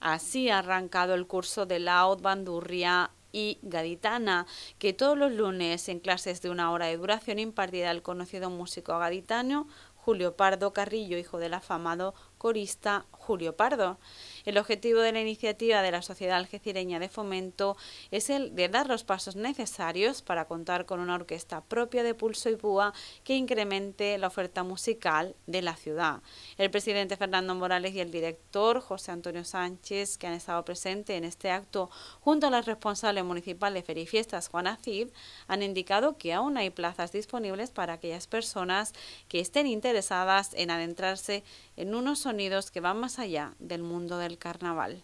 Así ha arrancado el curso de la Bandurria y Gaditana, que todos los lunes en clases de una hora de duración impartida al conocido músico gaditano Julio Pardo Carrillo, hijo del afamado corista Julio Pardo. El objetivo de la iniciativa de la Sociedad Algecireña de Fomento es el de dar los pasos necesarios para contar con una orquesta propia de Pulso y Púa que incremente la oferta musical de la ciudad. El presidente Fernando Morales y el director José Antonio Sánchez, que han estado presentes en este acto junto a la responsables municipales de Ferifiestas Juana Cid, han indicado que aún hay plazas disponibles para aquellas personas que estén interesadas en adentrarse en unos sonidos que van más allá del mundo del carnaval.